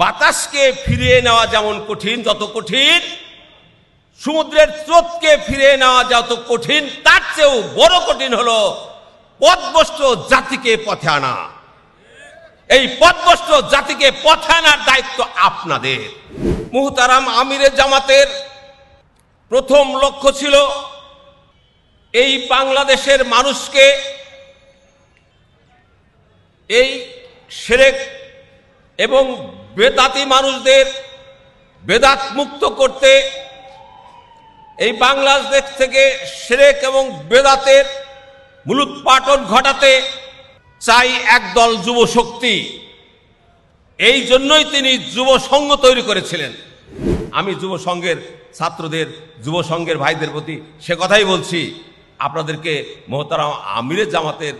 বাতাসকে ফিরিয়ে নেওয়া যেমন কঠিন যত কঠিন সমুদ্রের স্রোতকে ফিরিয়ে নেওয়া যত কঠিন তার চেয়েও বড় কঠিন হলো পদবস্ত জাতিকে পথে আনা এই পদবস্ত জাতিকে পথে আনার দায়িত্ব আপনাদের মুহতারাম আমিরে জামাতের প্রথম লক্ষ্য ছিল এই বাংলাদেশের মানুষকে এই সেরেক এবং বেদাতি মানুষদের বেদাত মুক্ত করতে এই বাংলাদেশ থেকে সেরেক এবং বেদাতের মূলোৎপাটন ঘটাতে চাই একদল যুব শক্তি এই জন্যই তিনি যুব সংঘ তৈরি করেছিলেন আমি যুব সংঘের ছাত্রদের যুব সংঘের ভাইদের প্রতি সে কথাই বলছি আপনাদেরকে মোহতারাম আমিরে জামাতের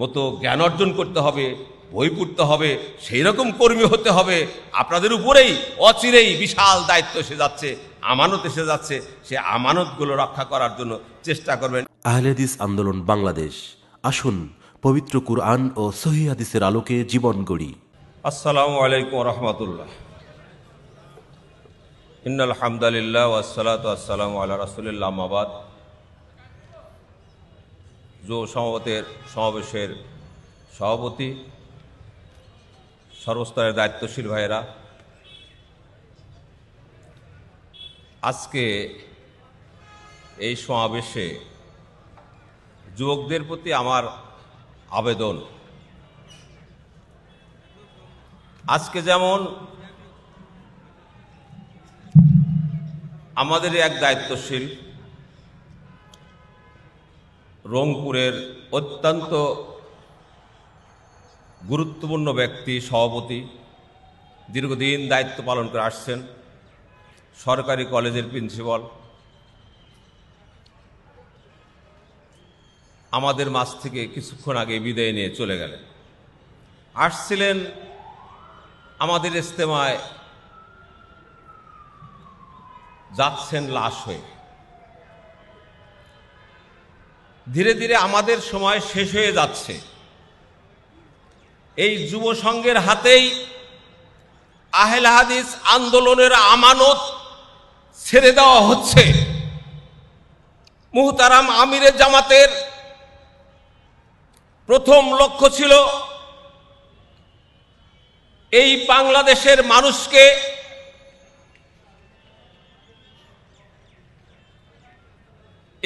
মতো জ্ঞান অর্জন করতে হবে বই পড়তে হবে সেই রকম কর্মী হতে হবে আপনাদের উপরেই অচিরেই বিশাল দায়িত্ব এসে যাচ্ছে আমানত এসে যাচ্ছে সে আমানতগুলো রক্ষা করার জন্য চেষ্টা করবেন আহলেদিস আন্দোলন বাংলাদেশ আসুন পবিত্র কুরআন ও সহিদিসের আলোকে জীবন গড়ি আসসালাম আলাইকুম রহমতুল্লাহ ইন্নআলহামদুলিল্লাহ হামদালিল্লাহ ওয়াসালাত আসসালামু আল্লাহ রাসুলিল্লাহ আবাদ যুব সমাবেতের সমাবেশের সভাপতি সর্বস্তরের দায়িত্বশীল ভাইয়েরা আজকে এই সমাবেশে যুবকদের প্রতি আমার আবেদন আজকে যেমন আমাদের এক দায়িত্বশীল রংপুরের অত্যন্ত গুরুত্বপূর্ণ ব্যক্তি সভাপতি দীর্ঘদিন দায়িত্ব পালন করে আসছেন সরকারি কলেজের প্রিন্সিপাল আমাদের মাস থেকে কিছুক্ষণ আগে বিদায় নিয়ে চলে গেলেন আসছিলেন আমাদের ইস্তেমায় যাচ্ছেন লাশ হয়ে ধীরে ধীরে আমাদের সময় শেষ হয়ে যাচ্ছে এই যুব সংঘের হাতেই আহেল হাদিস আন্দোলনের আমানত ছেড়ে দেওয়া হচ্ছে মুহতারাম আমিরে জামাতের প্রথম লক্ষ্য ছিল এই বাংলাদেশের মানুষকে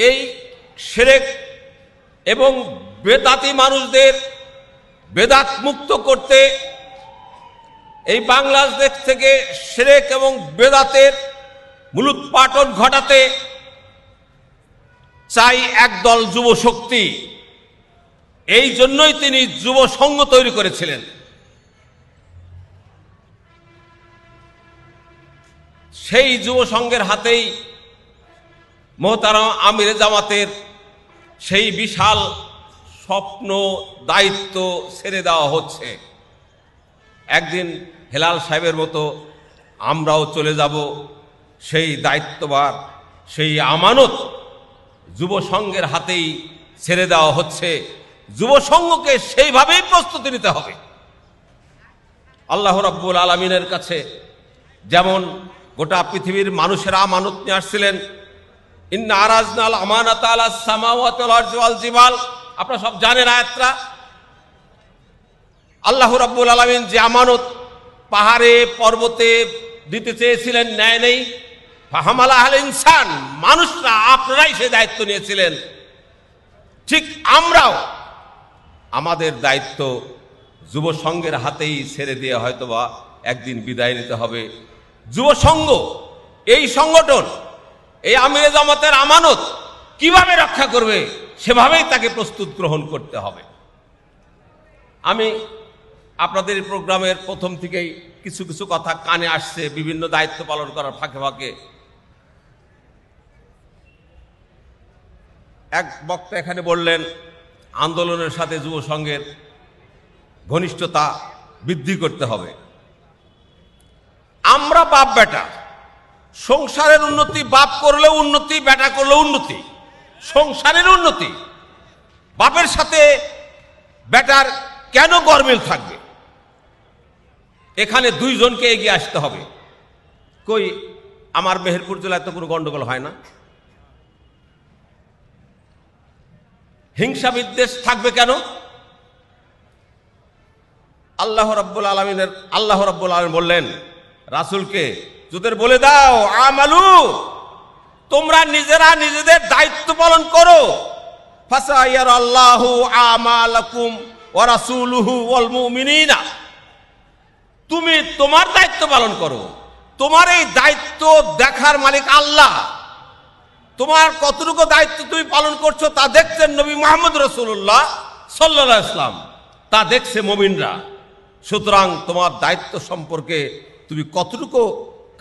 এই সেরেক এবং বেদাতি মানুষদের বেদাত মুক্ত করতে এই বাংলাদেশ থেকে সেরেক এবং বেদাতের মূলোৎপাটন ঘটাতে চাই একদল যুব শক্তি এই জন্যই তিনি যুব সংঘ তৈরি করেছিলেন সেই যুব সংঘের হাতেই মোহতারাম আমির জামাতের সেই বিশাল স্বপ্ন দায়িত্ব ছেড়ে দেওয়া হচ্ছে একদিন হেলাল সাহেবের মতো আমরাও চলে যাব সেই দায়িত্ববার সেই আমানত যুব সংঘের হাতেই ছেড়ে দেওয়া হচ্ছে যুব সংঘকে সেইভাবেই প্রস্তুতি নিতে হবে আল্লাহ রব্বুল আলমিনের কাছে যেমন গোটা পৃথিবীর মানুষেরা আমানত নিয়ে আসছিলেন আপনারা সব জানেন আয়াতরা আল্লাহ রাব্বুল আলামিন যে আমানত পাহাড়ে পর্বতে দিতে চেয়েছিলেন ন্যায় নেই আল ইনসান মানুষরা আপনারাই সে দায়িত্ব নিয়েছিলেন ঠিক আমরাও আমাদের দায়িত্ব যুব সংঘের হাতেই ছেড়ে দিয়ে হয়তোবা একদিন বিদায় নিতে হবে যুব সংঘ এই সংগঠন এই আমির জামাতের আমানত কিভাবে রক্ষা করবে সেভাবেই তাকে প্রস্তুত গ্রহণ করতে হবে আমি আপনাদের প্রোগ্রামের প্রথম থেকেই কিছু কিছু কথা কানে আসছে বিভিন্ন দায়িত্ব পালন করার ফাঁকে ফাঁকে এক বক্তা এখানে বললেন আন্দোলনের সাথে যুব সংঘের ঘনিষ্ঠতা বৃদ্ধি করতে হবে আমরা বাপ বেটা সংসারের উন্নতি বাপ করলেও উন্নতি বেটা করলেও উন্নতি সংসারের উন্নতি বাপের সাথে বেটার কেন গরমিল থাকবে এখানে দুইজনকে এগিয়ে আসতে হবে কই আমার মেহেরপুর জেলায় তো কোনো গণ্ডগোল হয় না হিংসা বিদ্বেষ থাকবে কেন আল্লাহ রব্বুল আলমিনের আল্লাহ রব্বুল আলম বললেন রাসুলকে যদি বলে দাও আমালু তোমরা নিজেরা নিজেদের দায়িত্ব পালন করো আল্লাহু তুমি তোমার দায়িত্ব পালন করো তোমার এই দায়িত্ব দেখার মালিক আল্লাহ তোমার কতটুকু দায়িত্ব তুমি পালন করছো তা দেখছেন নবী মোহাম্মদ রসুল্লাহ সাল্লা ইসলাম তা দেখছে মমিনরা সুতরাং তোমার দায়িত্ব সম্পর্কে তুমি কতটুকু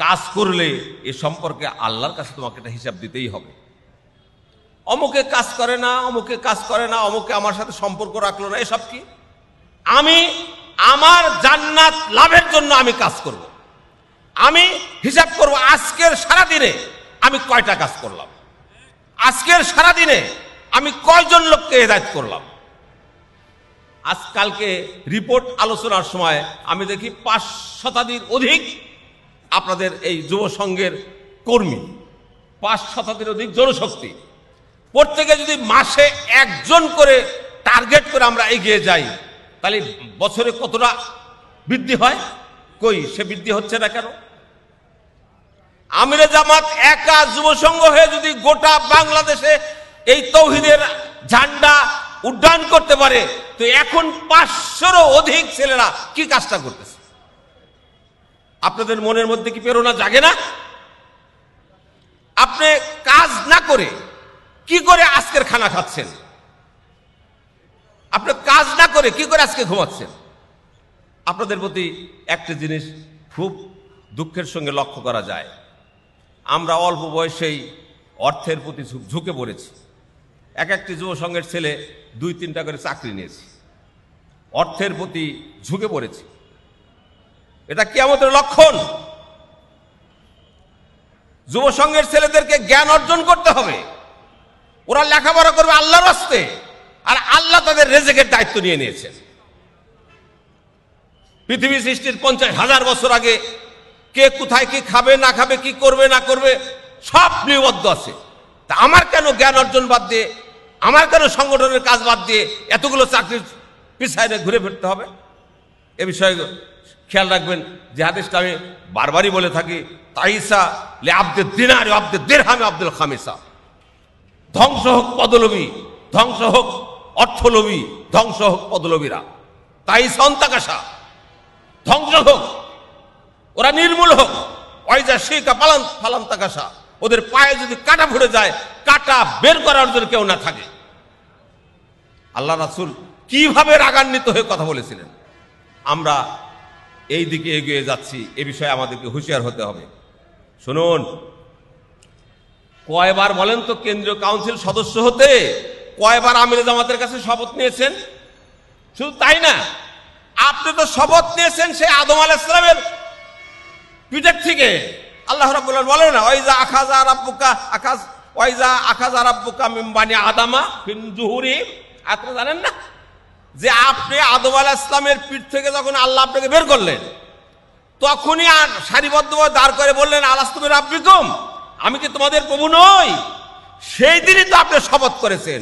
কাজ করলে এ সম্পর্কে আল্লাহর কাছে তোমাকে একটা হিসাব দিতেই হবে অমুকে কাজ করে না অমুকে কাজ করে না অমুকে আমার সাথে সম্পর্ক রাখলো না এসব কি আমি আমার জান্নাত লাভের জন্য আমি কাজ করব। আমি হিসাব করব আজকের সারা দিনে আমি কয়টা কাজ করলাম আজকের সারা দিনে আমি কয়জন লোককে হেদায়ত করলাম আজকালকে রিপোর্ট আলোচনার সময় আমি দেখি পাঁচ শতাধিক অধিক আপনাদের এই যুব সংঘের কর্মী পাঁচ শতাধিক অধিক জনশক্তি প্রত্যেকে যদি মাসে একজন করে টার্গেট করে আমরা এগিয়ে যাই তাহলে বছরে কতটা বৃদ্ধি হয় কই সে বৃদ্ধি হচ্ছে না কেন আমির জামাত একা যুব সংঘ হয়ে যদি গোটা বাংলাদেশে এই তৌহিদের ঝান্ডা উড্ডয়ন করতে পারে তো এখন পাঁচশোরও অধিক ছেলেরা কি কাজটা করতেছে আপনাদের মনের মধ্যে কি প্রেরণা জাগে না আপনি কাজ না করে কি করে আজকের খানা খাচ্ছেন আপনি কাজ না করে কি করে আজকে ঘুমাচ্ছেন আপনাদের প্রতি একটা জিনিস খুব দুঃখের সঙ্গে লক্ষ্য করা যায় আমরা অল্প বয়সেই অর্থের প্রতি ঝুঁকে পড়েছি এক একটি যুব সংঘের ছেলে দুই তিনটা করে চাকরি নিয়েছি অর্থের প্রতি ঝুঁকে পড়েছি এটা আমাদের লক্ষণ যুব সংঘের ছেলেদেরকে জ্ঞান অর্জন করতে হবে ওরা লেখাপড়া করবে আল্লাহর আসতে আর আল্লাহ তাদের রেজেকের দায়িত্ব নিয়ে নিয়েছেন পৃথিবী সৃষ্টির পঞ্চাশ হাজার বছর আগে কে কোথায় কি খাবে না খাবে কি করবে না করবে সব নিবদ্ধ আছে তা আমার কেন জ্ঞান অর্জন বাদ দিয়ে আমার কেন সংগঠনের কাজ বাদ দিয়ে এতগুলো চাকরির পিছাইনে ঘুরে ফিরতে হবে এ বিষয়ে খেয়াল রাখবেন যে হাদিসটা আমি বারবারই বলে থাকি তাইসা লে আব্দে দিনার আব্দে হামে আব্দুল খামেসা ধ্বংস হোক পদলবী ধ্বংস হোক অর্থলোভী ধ্বংস হোক পদলবীরা তাই সন্তাকাশা ধ্বংস হোক ওরা নির্মূল হোক ওয়াইজা শেখা পালান ফালান তাকাশা ওদের পায়ে যদি কাটা ভরে যায় কাটা বের করার জন্য কেউ না থাকে আল্লাহ রাসুল কিভাবে রাগান্বিত হয়ে কথা বলেছিলেন আমরা এই দিকে এগিয়ে যাচ্ছি এ বিষয়ে আমাদেরকে হুঁশিয়ার হতে হবে শুনুন কয়বার বলেন তো কেন্দ্রীয় কাউন্সিল সদস্য হতে কয়বার আমির জামাতের কাছে শপথ নিয়েছেন শুধু তাই না আপনি তো শপথ নিয়েছেন সে আদম আল ইসলামের পিঠের থেকে আল্লাহ বলে না ওই যা আখাজা রাব্বুকা আকাশ ওই যা আখাজা রাব্বুকা মিম্বানি আদামা ফিন জুহুরি আপনি জানেন না যে আপনি আদম আল ইসলামের পিঠ থেকে যখন আল্লাহ আপনাকে বের করলেন তখনই আর সারিবদ্ধভাবে দাঁড় করে বললেন আলাস্তমের আব্রিকুম আমি কি তোমাদের প্রভু নই সেই দিনই তো আপনি শপথ করেছেন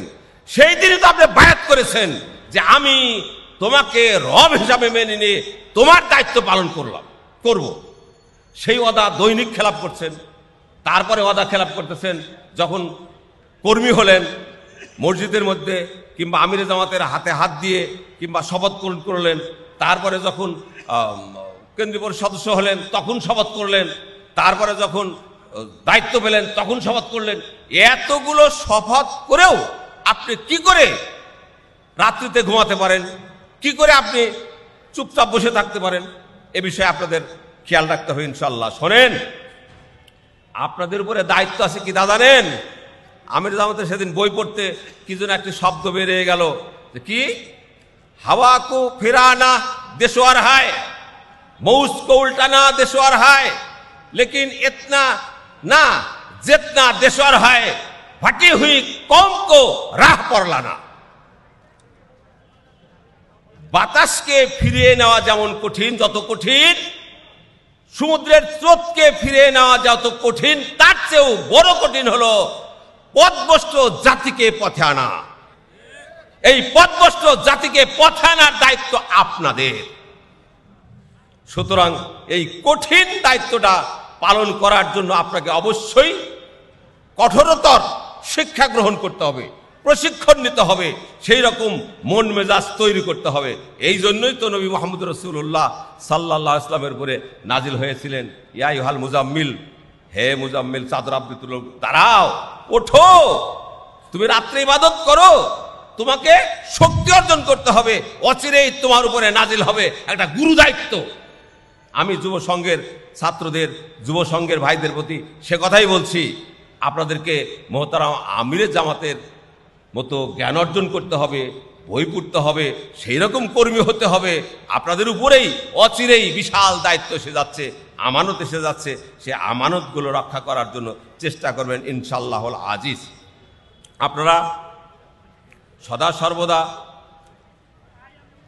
সেই দিনই তো আপনি বায়াত করেছেন যে আমি তোমাকে রব হিসাবে মেনে নিয়ে তোমার দায়িত্ব পালন করলাম করব। সেই অদা দৈনিক খেলাপ করছেন তারপরে অদা খেলাপ করতেছেন যখন কর্মী হলেন মসজিদের মধ্যে কিংবা আমিরে জামাতের হাতে হাত দিয়ে কিংবা শপথ করলেন তারপরে যখন কেন্দ্রীয় পরিষদ সদস্য হলেন তখন শপথ করলেন তারপরে যখন দায়িত্ব পেলেন তখন শপথ করলেন এতগুলো শপথ করেও আপনি কি করে রাত্রিতে ঘুমাতে পারেন কি করে আপনি চুপচাপ বসে থাকতে পারেন এ বিষয়ে আপনাদের খেয়াল রাখতে হবে ইনশাল্লাহ শোনেন আপনাদের উপরে দায়িত্ব আছে কি দাদা নেন আমির জামাতের সেদিন বই পড়তে কি যেন একটি শব্দ বেরিয়ে গেল যে কি হাওয়াকু ফেরানা দেশোয়ার হায় না দেশ আর হায় লেকিন এতনা না যেতনা আর হায় ভাটি হুই কম কো রাহ না বাতাসকে ফিরিয়ে নেওয়া যেমন কঠিন যত কঠিন সমুদ্রের স্রোতকে ফিরিয়ে নেওয়া যত কঠিন তার চেয়েও বড় কঠিন হলো পদভস্ত জাতিকে পথে আনা এই পদভস্ত জাতিকে পথে আনার দায়িত্ব আপনাদের সুতরাং এই কঠিন দায়িত্বটা পালন করার জন্য আপনাকে অবশ্যই কঠোরতর শিক্ষা গ্রহণ করতে হবে প্রশিক্ষণ নিতে হবে সেই রকম মন মেজাজ তৈরি করতে হবে এই জন্যই তো নবী মোহাম্মদ রসুল্লাহ সাল্লাহ ইসলামের উপরে নাজিল হয়েছিলেন ইয়াই হাল মুজাম্মিল হে মুজাম্মিল চাদর লোক দাঁড়াও ওঠো তুমি রাত্রে ইবাদত করো তোমাকে শক্তি অর্জন করতে হবে অচিরেই তোমার উপরে নাজিল হবে একটা গুরু দায়িত্ব আমি যুব সংঘের ছাত্রদের যুব সংঘের ভাইদের প্রতি সে কথাই বলছি আপনাদেরকে মহতারাম আমিরের জামাতের মতো জ্ঞান অর্জন করতে হবে বই পড়তে হবে সেই রকম কর্মী হতে হবে আপনাদের উপরেই অচিরেই বিশাল দায়িত্ব সে যাচ্ছে আমানত এসে যাচ্ছে সে আমানতগুলো রক্ষা করার জন্য চেষ্টা করবেন হল আজিজ আপনারা সদা সর্বদা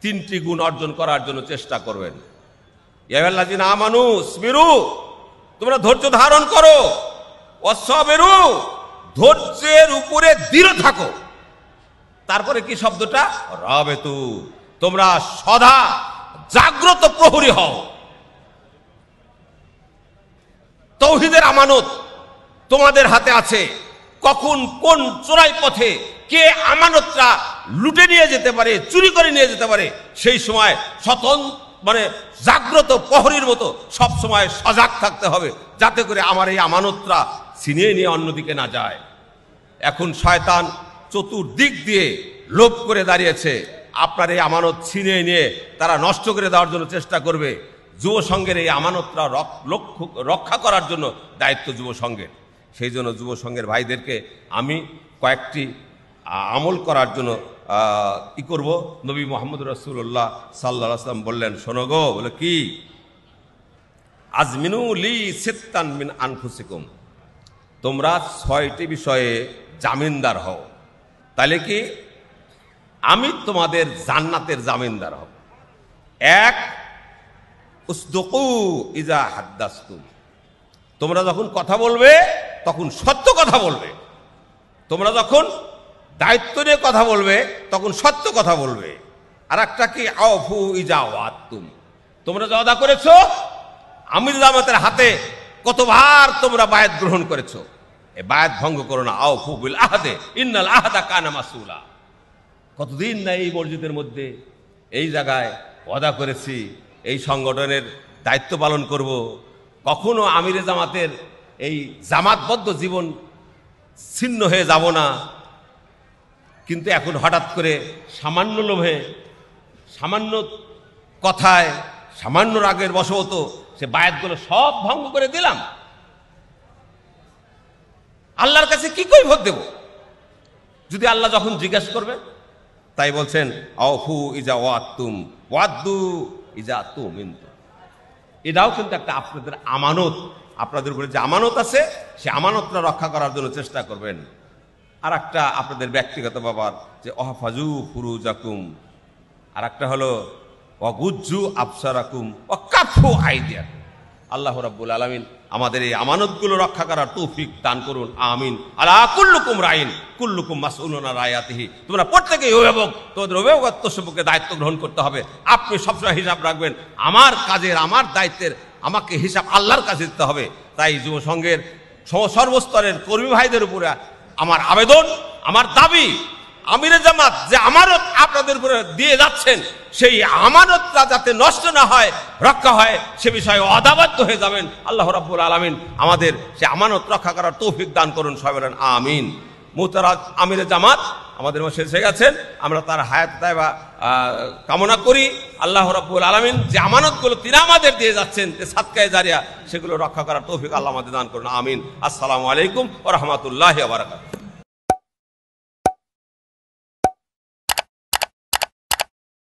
তিনটি গুণ অর্জন করার জন্য চেষ্টা করবেন ইয়াল্লাজিন আমানু স্মিরু তোমরা ধৈর্য ধারণ করো অসবেরু ধৈর্যের উপরে দৃঢ় থাকো তারপরে কি শব্দটা রবেতু তোমরা সদা জাগ্রত প্রহরী হও তৌহিদের আমানত তোমাদের হাতে আছে কখন কোন চোরাই পথে কে আমানতটা লুটে নিয়ে যেতে পারে চুরি করে নিয়ে যেতে পারে সেই সময় স্বতন মানে জাগ্রত প্রহরীর মতো সব সময় সজাগ থাকতে হবে যাতে করে আমার এই আমানতরা ছিনিয়ে নিয়ে অন্যদিকে না যায় এখন শয়তান চতুর্দিক দিয়ে লোভ করে দাঁড়িয়েছে আপনার এই আমানত ছিনিয়ে নিয়ে তারা নষ্ট করে দেওয়ার জন্য চেষ্টা করবে যুব সংঘের এই লক্ষ্য রক্ষা করার জন্য দায়িত্ব যুব সংঘের সেই জন্য যুব সংঘের ভাইদেরকে আমি কয়েকটি আমল করার জন্য ই করব নবী মোহাম্মদ রসুল্লাহ সাল্লা সাল্লাম বললেন সোনগো বলে কি আজমিনুলি লি মিন আনফুসিকুম তোমরা ছয়টি বিষয়ে জামিনদার হও তাহলে কি আমি তোমাদের জান্নাতের জামিনদার হব এক তোমরা যখন কথা বলবে তখন সত্য কথা বলবে তোমরা যখন দায়িত্ব নিয়ে কথা বলবে তখন সত্য কথা বলবে আর একটা কি আফু ইজা ওয়াত্তুম তোমরা জদা করেছো আমির জামাতের হাতে কতবার তোমরা বায়াত গ্রহণ করেছো এ বায়াত ভঙ্গ করো না আফু বিল আহাদে ইন্নাল আহাদা কানা মাসুলা কতদিন না এই মসজিদের মধ্যে এই জায়গায় ওয়াদা করেছি এই সংগঠনের দায়িত্ব পালন করব কখনো আমিরে জামাতের এই জামাতবদ্ধ জীবন ছিন্ন হয়ে যাব না কিন্তু এখন হঠাৎ করে সামান্য লোভে সামান্য কথায় সামান্য রাগের বশবত সে বায়াতগুলো সব ভঙ্গ করে দিলাম আল্লাহর কাছে কি কই ভোট দেব যদি আল্লাহ যখন জিজ্ঞাসা করবে তাই বলছেন অফু ইজা ওয়াত্তুম ওয়াদ্দু ইজা তো মিন্ত এটাও কিন্তু একটা আপনাদের আমানত আপনাদের উপরে যে আমানত আছে সে আমানতটা রক্ষা করার জন্য চেষ্টা করবেন আর একটা আপনাদের ব্যক্তিগত ব্যাপার যে অহফাজু ফুরু জাকুম আর একটা হলো অগুজ্জু আফসারাকুম অকাফু আইডিয়া আল্লাহ রাব্বুল আলমিন আমাদের এই আমানতগুলো রক্ষা করার তৌফিক দান করুন আমিন আল্লাহ কুল্লুকুম রাইন কুল্লুকুম মাসউলনা রায়াতিহি তোমরা প্রত্যেকেই অভিভাবক তোমাদের অভিভাবকত্ব সম্পর্কে দায়িত্ব গ্রহণ করতে হবে আপনি সবসময় হিসাব রাখবেন আমার কাজের আমার দায়িত্বের আমাকে হিসাব আল্লাহর কাছে দিতে হবে তাই যুব সংঘের সর্বস্তরের কর্মী ভাইদের উপরে আমার আবেদন আমার দাবি আমিরে জামাত যে আমানত আপনাদের উপরে দিয়ে যাচ্ছেন সেই আমানতটা যাতে নষ্ট না হয় রক্ষা হয় সে বিষয়ে অদাবাধ্য হয়ে যাবেন আল্লাহ রাব্বুল আলমিন আমাদের সে আমানত রক্ষা করার তৌফিক দান করুন সবেন আমিন মুহতারাজ আমিরে জামাত আমাদের মধ্যে এসে গেছেন আমরা তার হায়াত বা কামনা করি আল্লাহ রাব্বুল আলমিন যে আমানতগুলো তিনি আমাদের দিয়ে যাচ্ছেন যে সাতকায় দাঁড়িয়া সেগুলো রক্ষা করার তৌফিক আল্লাহ আমাদের দান করুন আমিন আসসালামু আলাইকুম ও রহমতুল্লাহ বারাকাত